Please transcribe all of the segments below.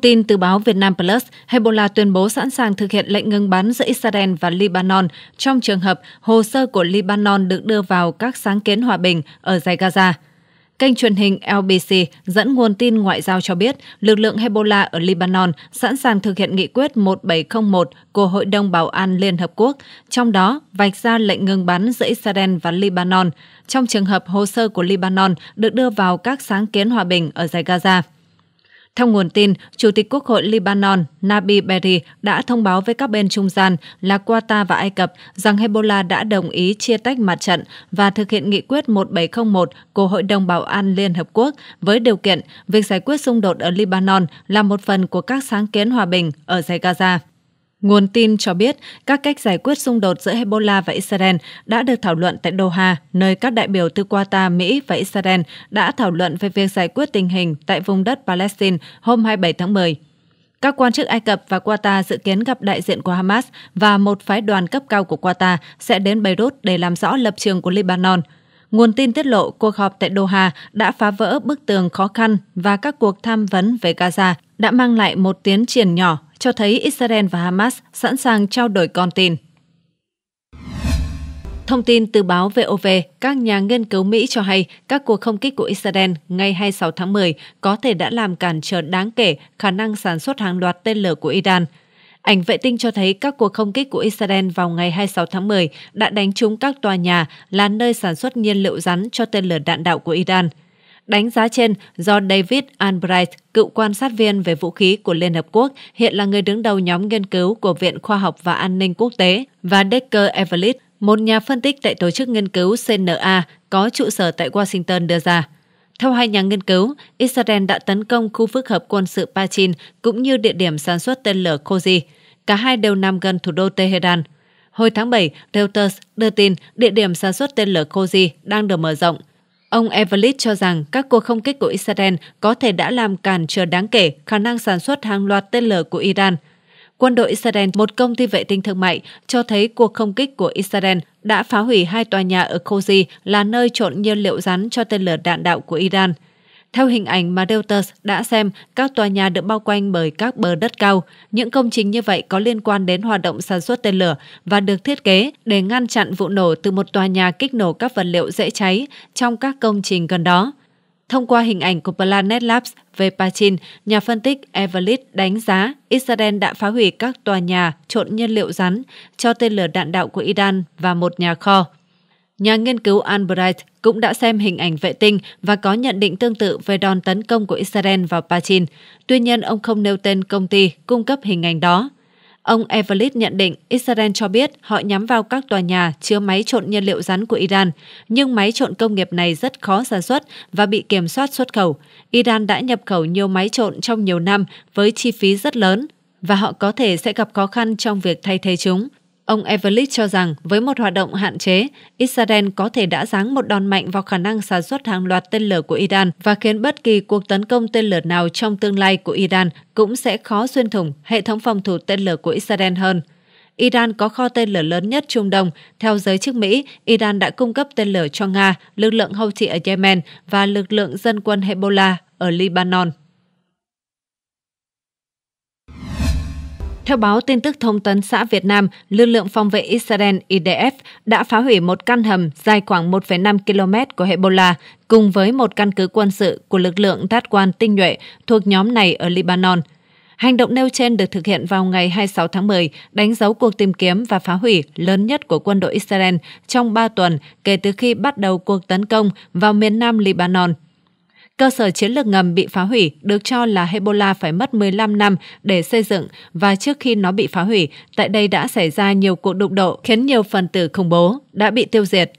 tin từ báo Việt Nam Plus, Hezbollah tuyên bố sẵn sàng thực hiện lệnh ngừng bắn giữa Israel và Lebanon trong trường hợp hồ sơ của Lebanon được đưa vào các sáng kiến hòa bình ở giải Gaza. Kênh truyền hình LBC dẫn nguồn tin ngoại giao cho biết lực lượng Hezbollah ở Lebanon sẵn sàng thực hiện nghị quyết 1701 của Hội đồng Bảo an Liên Hợp Quốc, trong đó vạch ra lệnh ngừng bắn giữa Israel và Lebanon trong trường hợp hồ sơ của Lebanon được đưa vào các sáng kiến hòa bình ở giải Gaza. Theo nguồn tin, Chủ tịch Quốc hội Lebanon Nabi Berri đã thông báo với các bên trung gian là Qatar và Ai Cập rằng Hezbollah đã đồng ý chia tách mặt trận và thực hiện nghị quyết 1701 của Hội đồng Bảo an Liên Hợp Quốc với điều kiện việc giải quyết xung đột ở Lebanon là một phần của các sáng kiến hòa bình ở giải Gaza. Nguồn tin cho biết các cách giải quyết xung đột giữa Hezbollah và Israel đã được thảo luận tại Doha, nơi các đại biểu từ Qatar, Mỹ và Israel đã thảo luận về việc giải quyết tình hình tại vùng đất Palestine hôm 27 tháng 10. Các quan chức Ai Cập và Qatar dự kiến gặp đại diện của Hamas và một phái đoàn cấp cao của Qatar sẽ đến Beirut để làm rõ lập trường của Lebanon. Nguồn tin tiết lộ cuộc họp tại Doha đã phá vỡ bức tường khó khăn và các cuộc tham vấn về Gaza đã mang lại một tiến triển nhỏ cho thấy Israel và Hamas sẵn sàng trao đổi con tin. Thông tin từ báo VOV, các nhà nghiên cứu Mỹ cho hay các cuộc không kích của Israel ngày 26 tháng 10 có thể đã làm cản trở đáng kể khả năng sản xuất hàng loạt tên lửa của Iran. Ảnh vệ tinh cho thấy các cuộc không kích của Israel vào ngày 26 tháng 10 đã đánh trúng các tòa nhà là nơi sản xuất nhiên liệu rắn cho tên lửa đạn đạo của Iran – Đánh giá trên do David Albright, cựu quan sát viên về vũ khí của Liên Hợp Quốc, hiện là người đứng đầu nhóm nghiên cứu của Viện Khoa học và An ninh Quốc tế, và Decker Everett, một nhà phân tích tại tổ chức nghiên cứu CNA có trụ sở tại Washington đưa ra. Theo hai nhà nghiên cứu, Israel đã tấn công khu phức hợp quân sự Pachin cũng như địa điểm sản xuất tên lửa Khoji. Cả hai đều nằm gần thủ đô Tehran. Hồi tháng 7, Reuters đưa tin địa điểm sản xuất tên lửa Khoji đang được mở rộng – Ông Evelit cho rằng các cuộc không kích của Israel có thể đã làm cản trở đáng kể khả năng sản xuất hàng loạt tên lửa của Iran. Quân đội Israel, một công ty vệ tinh thương mại, cho thấy cuộc không kích của Israel đã phá hủy hai tòa nhà ở Khoji là nơi trộn nhiên liệu rắn cho tên lửa đạn đạo của Iran – theo hình ảnh mà Reuters đã xem, các tòa nhà được bao quanh bởi các bờ đất cao. Những công trình như vậy có liên quan đến hoạt động sản xuất tên lửa và được thiết kế để ngăn chặn vụ nổ từ một tòa nhà kích nổ các vật liệu dễ cháy trong các công trình gần đó. Thông qua hình ảnh của Planet Labs về Pachin, nhà phân tích Evelit đánh giá Israel đã phá hủy các tòa nhà trộn nhiên liệu rắn cho tên lửa đạn đạo của Iran và một nhà kho. Nhà nghiên cứu Albright cũng đã xem hình ảnh vệ tinh và có nhận định tương tự về đòn tấn công của Israel vào Palestine. Tuy nhiên, ông không nêu tên công ty cung cấp hình ảnh đó. Ông Evelit nhận định Israel cho biết họ nhắm vào các tòa nhà chứa máy trộn nhiên liệu rắn của Iran, nhưng máy trộn công nghiệp này rất khó sản xuất và bị kiểm soát xuất khẩu. Iran đã nhập khẩu nhiều máy trộn trong nhiều năm với chi phí rất lớn và họ có thể sẽ gặp khó khăn trong việc thay thế chúng. Ông Everlit cho rằng với một hoạt động hạn chế, Israel có thể đã giáng một đòn mạnh vào khả năng sản xuất hàng loạt tên lửa của Iran và khiến bất kỳ cuộc tấn công tên lửa nào trong tương lai của Iran cũng sẽ khó xuyên thủng hệ thống phòng thủ tên lửa của Israel hơn. Iran có kho tên lửa lớn nhất Trung Đông. Theo giới chức Mỹ, Iran đã cung cấp tên lửa cho Nga, lực lượng Houthi ở Yemen và lực lượng dân quân Hezbollah ở Lebanon. Theo báo tin tức thông tấn xã Việt Nam, lực lượng phòng vệ Israel IDF đã phá hủy một căn hầm dài khoảng 1,5 km của Hezbollah cùng với một căn cứ quân sự của lực lượng tác quan tinh nhuệ thuộc nhóm này ở Libanon. Hành động nêu trên được thực hiện vào ngày 26 tháng 10, đánh dấu cuộc tìm kiếm và phá hủy lớn nhất của quân đội Israel trong 3 tuần kể từ khi bắt đầu cuộc tấn công vào miền nam Libanon Cơ sở chiến lược ngầm bị phá hủy được cho là Hezbollah phải mất 15 năm để xây dựng và trước khi nó bị phá hủy, tại đây đã xảy ra nhiều cuộc đụng độ khiến nhiều phần tử khủng bố đã bị tiêu diệt.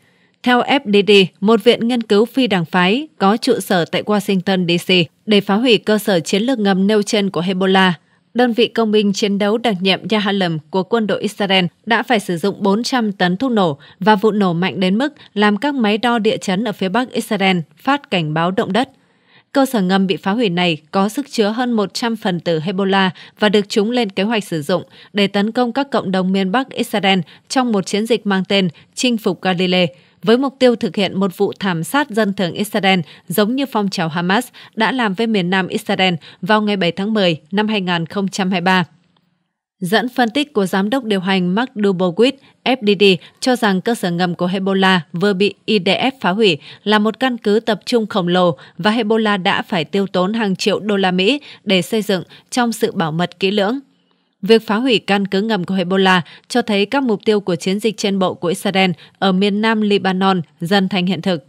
Theo FDD, một viện nghiên cứu phi đảng phái có trụ sở tại Washington, D.C. để phá hủy cơ sở chiến lược ngầm nêu trên của Hezbollah, đơn vị công binh chiến đấu đặc nhiệm Yahalem của quân đội Israel đã phải sử dụng 400 tấn thuốc nổ và vụ nổ mạnh đến mức làm các máy đo địa chấn ở phía bắc Israel phát cảnh báo động đất. Cơ sở ngầm bị phá hủy này có sức chứa hơn 100 phần tử Hezbollah và được chúng lên kế hoạch sử dụng để tấn công các cộng đồng miền Bắc Israel trong một chiến dịch mang tên Chinh phục Galilee, với mục tiêu thực hiện một vụ thảm sát dân thường Israel giống như phong trào Hamas đã làm với miền Nam Israel vào ngày 7 tháng 10 năm 2023. Dẫn phân tích của giám đốc điều hành Mark Dubowitz, FDD cho rằng cơ sở ngầm của Hezbollah vừa bị IDF phá hủy là một căn cứ tập trung khổng lồ và Hezbollah đã phải tiêu tốn hàng triệu đô la Mỹ để xây dựng trong sự bảo mật kỹ lưỡng. Việc phá hủy căn cứ ngầm của Hezbollah cho thấy các mục tiêu của chiến dịch trên bộ của Israel ở miền nam Lebanon dần thành hiện thực.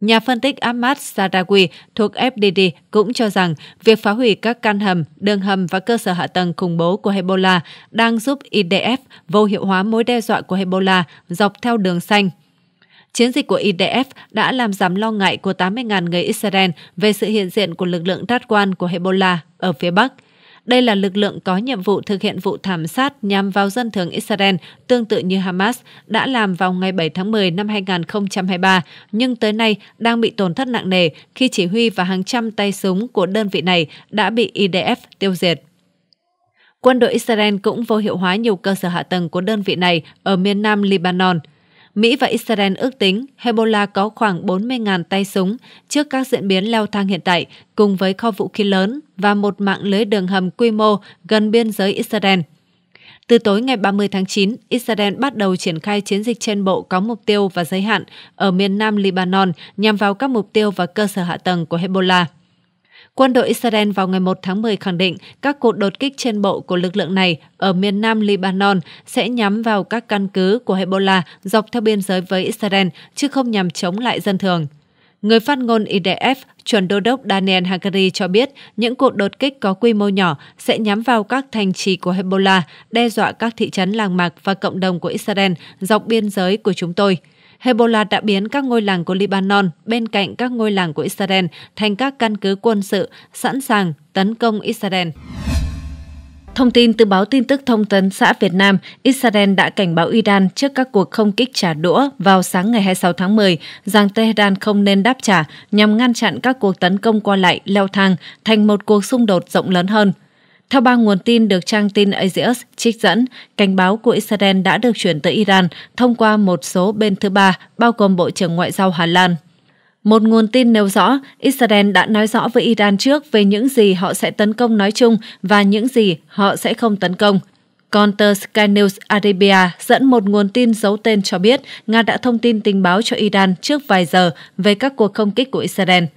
Nhà phân tích Ahmad Sadawi thuộc FDD cũng cho rằng việc phá hủy các căn hầm, đường hầm và cơ sở hạ tầng khủng bố của Hezbollah đang giúp IDF vô hiệu hóa mối đe dọa của Hezbollah dọc theo đường xanh. Chiến dịch của IDF đã làm giảm lo ngại của 80.000 người Israel về sự hiện diện của lực lượng tát quan của Hezbollah ở phía Bắc – đây là lực lượng có nhiệm vụ thực hiện vụ thảm sát nhằm vào dân thường Israel, tương tự như Hamas, đã làm vào ngày 7 tháng 10 năm 2023, nhưng tới nay đang bị tổn thất nặng nề khi chỉ huy và hàng trăm tay súng của đơn vị này đã bị IDF tiêu diệt. Quân đội Israel cũng vô hiệu hóa nhiều cơ sở hạ tầng của đơn vị này ở miền nam Lebanon – Mỹ và Israel ước tính Hezbollah có khoảng 40.000 tay súng trước các diễn biến leo thang hiện tại, cùng với kho vũ khí lớn và một mạng lưới đường hầm quy mô gần biên giới Israel. Từ tối ngày 30 tháng 9, Israel bắt đầu triển khai chiến dịch trên bộ có mục tiêu và giới hạn ở miền nam Lebanon nhằm vào các mục tiêu và cơ sở hạ tầng của Hezbollah. Quân đội Israel vào ngày 1 tháng 10 khẳng định các cuộc đột kích trên bộ của lực lượng này ở miền nam Lebanon sẽ nhắm vào các căn cứ của Hezbollah dọc theo biên giới với Israel, chứ không nhằm chống lại dân thường. Người phát ngôn IDF, chuẩn đô đốc Daniel Hagari cho biết những cuộc đột kích có quy mô nhỏ sẽ nhắm vào các thành trì của Hezbollah, đe dọa các thị trấn làng mạc và cộng đồng của Israel dọc biên giới của chúng tôi – Hezbollah đã biến các ngôi làng của Libanon bên cạnh các ngôi làng của Israel thành các căn cứ quân sự sẵn sàng tấn công Israel. Thông tin từ báo tin tức thông tấn xã Việt Nam, Israel đã cảnh báo Iran trước các cuộc không kích trả đũa vào sáng ngày 26 tháng 10 rằng Tehran không nên đáp trả nhằm ngăn chặn các cuộc tấn công qua lại leo thang thành một cuộc xung đột rộng lớn hơn. Theo ba nguồn tin được trang tin Axios trích dẫn, cảnh báo của Israel đã được chuyển tới Iran thông qua một số bên thứ ba, bao gồm Bộ trưởng Ngoại giao Hà Lan. Một nguồn tin nêu rõ, Israel đã nói rõ với Iran trước về những gì họ sẽ tấn công nói chung và những gì họ sẽ không tấn công. Còn tờ Sky News Arabia dẫn một nguồn tin giấu tên cho biết Nga đã thông tin tình báo cho Iran trước vài giờ về các cuộc không kích của Israel –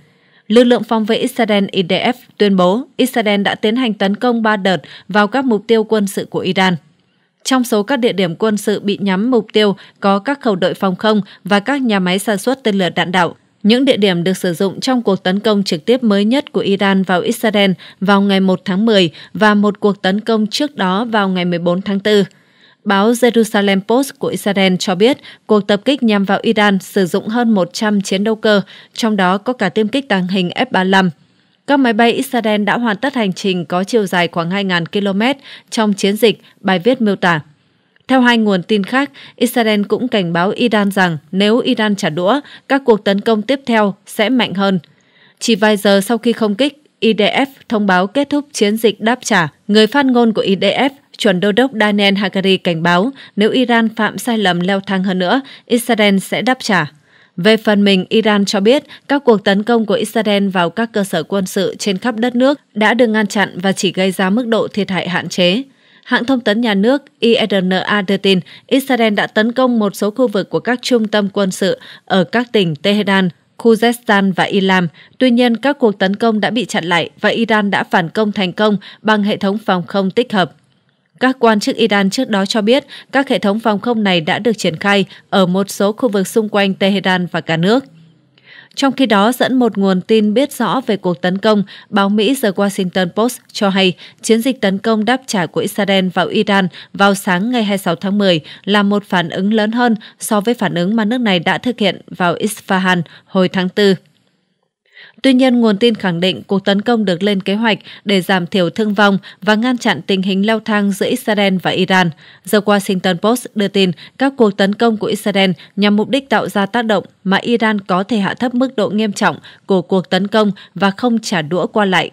lực lượng phòng vệ Israel IDF tuyên bố Israel đã tiến hành tấn công 3 đợt vào các mục tiêu quân sự của Iran. Trong số các địa điểm quân sự bị nhắm mục tiêu có các khẩu đội phòng không và các nhà máy sản xuất tên lửa đạn đạo. Những địa điểm được sử dụng trong cuộc tấn công trực tiếp mới nhất của Iran vào Israel vào ngày 1 tháng 10 và một cuộc tấn công trước đó vào ngày 14 tháng 4. Báo Jerusalem Post của Israel cho biết cuộc tập kích nhằm vào Iran sử dụng hơn 100 chiến đấu cơ, trong đó có cả tiêm kích tàng hình F-35. Các máy bay Israel đã hoàn tất hành trình có chiều dài khoảng 2.000 km trong chiến dịch, bài viết miêu tả. Theo hai nguồn tin khác, Israel cũng cảnh báo Iran rằng nếu Iran trả đũa, các cuộc tấn công tiếp theo sẽ mạnh hơn. Chỉ vài giờ sau khi không kích, IDF thông báo kết thúc chiến dịch đáp trả. Người phát ngôn của IDF chuẩn đô đốc Daniel Hagari cảnh báo nếu Iran phạm sai lầm leo thang hơn nữa, Israel sẽ đáp trả. Về phần mình, Iran cho biết các cuộc tấn công của Israel vào các cơ sở quân sự trên khắp đất nước đã được ngăn chặn và chỉ gây ra mức độ thiệt hại hạn chế. Hãng thông tấn nhà nước IRNA đưa tin Israel đã tấn công một số khu vực của các trung tâm quân sự ở các tỉnh Tehran, Khuzestan và Ilam. Tuy nhiên, các cuộc tấn công đã bị chặn lại và Iran đã phản công thành công bằng hệ thống phòng không tích hợp. Các quan chức Iran trước đó cho biết các hệ thống phòng không này đã được triển khai ở một số khu vực xung quanh Tehran và cả nước. Trong khi đó, dẫn một nguồn tin biết rõ về cuộc tấn công, báo Mỹ The Washington Post cho hay chiến dịch tấn công đáp trả của Israel vào Iran vào sáng ngày 26 tháng 10 là một phản ứng lớn hơn so với phản ứng mà nước này đã thực hiện vào Isfahan hồi tháng 4. Tuy nhiên, nguồn tin khẳng định cuộc tấn công được lên kế hoạch để giảm thiểu thương vong và ngăn chặn tình hình leo thang giữa Israel và Iran. The Washington Post đưa tin các cuộc tấn công của Israel nhằm mục đích tạo ra tác động mà Iran có thể hạ thấp mức độ nghiêm trọng của cuộc tấn công và không trả đũa qua lại.